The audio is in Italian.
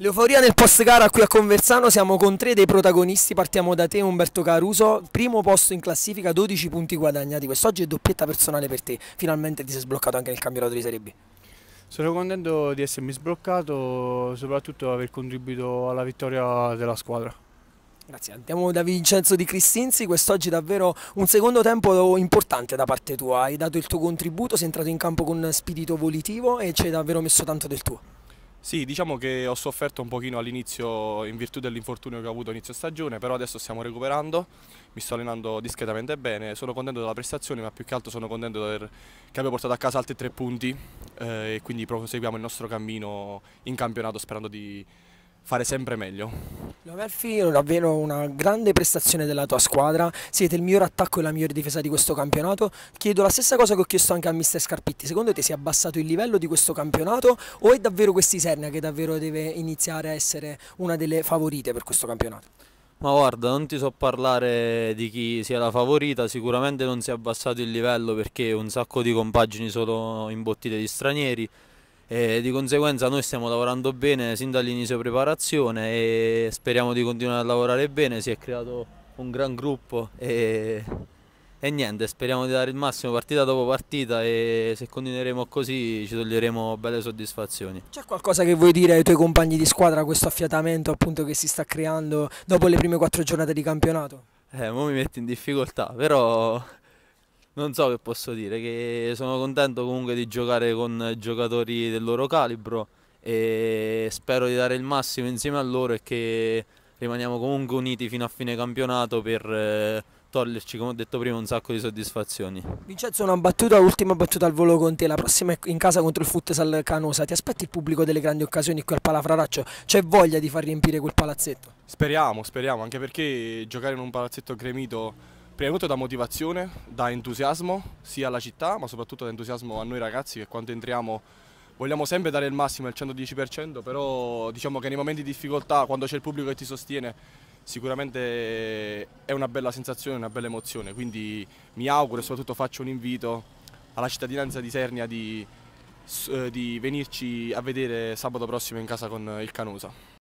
L'euforia nel post gara qui a Conversano, siamo con tre dei protagonisti, partiamo da te Umberto Caruso, primo posto in classifica, 12 punti guadagnati, quest'oggi è doppietta personale per te, finalmente ti sei sbloccato anche nel campionato di Serie B. Sono contento di essermi sbloccato, soprattutto di aver contribuito alla vittoria della squadra. Grazie, andiamo da Vincenzo Di Cristinzi, quest'oggi davvero un secondo tempo importante da parte tua, hai dato il tuo contributo, sei entrato in campo con spirito volitivo e ci hai davvero messo tanto del tuo. Sì, diciamo che ho sofferto un pochino all'inizio in virtù dell'infortunio che ho avuto inizio stagione, però adesso stiamo recuperando, mi sto allenando discretamente bene, sono contento della prestazione, ma più che altro sono contento aver, che abbia portato a casa altri tre punti eh, e quindi proseguiamo il nostro cammino in campionato sperando di fare sempre meglio. Melfi, davvero una grande prestazione della tua squadra, siete il miglior attacco e la migliore difesa di questo campionato. Chiedo la stessa cosa che ho chiesto anche a mister Scarpitti, secondo te si è abbassato il livello di questo campionato o è davvero questi Serna che davvero deve iniziare a essere una delle favorite per questo campionato? Ma guarda, non ti so parlare di chi sia la favorita, sicuramente non si è abbassato il livello perché un sacco di compagini sono imbottite di stranieri, e di conseguenza noi stiamo lavorando bene sin dall'inizio preparazione e speriamo di continuare a lavorare bene, si è creato un gran gruppo e, e niente, speriamo di dare il massimo partita dopo partita e se continueremo così ci toglieremo belle soddisfazioni. C'è qualcosa che vuoi dire ai tuoi compagni di squadra, questo affiatamento appunto che si sta creando dopo le prime quattro giornate di campionato? Eh, mo mi metti in difficoltà, però non so che posso dire, che sono contento comunque di giocare con giocatori del loro calibro e spero di dare il massimo insieme a loro e che rimaniamo comunque uniti fino a fine campionato per eh, toglierci, come ho detto prima, un sacco di soddisfazioni. Vincenzo, una battuta, ultima battuta al volo con te. La prossima è in casa contro il Futsal Canosa. Ti aspetti il pubblico delle grandi occasioni qui al Palafraraccio? C'è voglia di far riempire quel palazzetto? Speriamo, speriamo, anche perché giocare in un palazzetto gremito Prima di tutto da motivazione, da entusiasmo sia alla città ma soprattutto da entusiasmo a noi ragazzi che quando entriamo vogliamo sempre dare il massimo, il 110%, però diciamo che nei momenti di difficoltà, quando c'è il pubblico che ti sostiene, sicuramente è una bella sensazione, una bella emozione. Quindi mi auguro e soprattutto faccio un invito alla cittadinanza di Sernia di, eh, di venirci a vedere sabato prossimo in casa con il Canosa.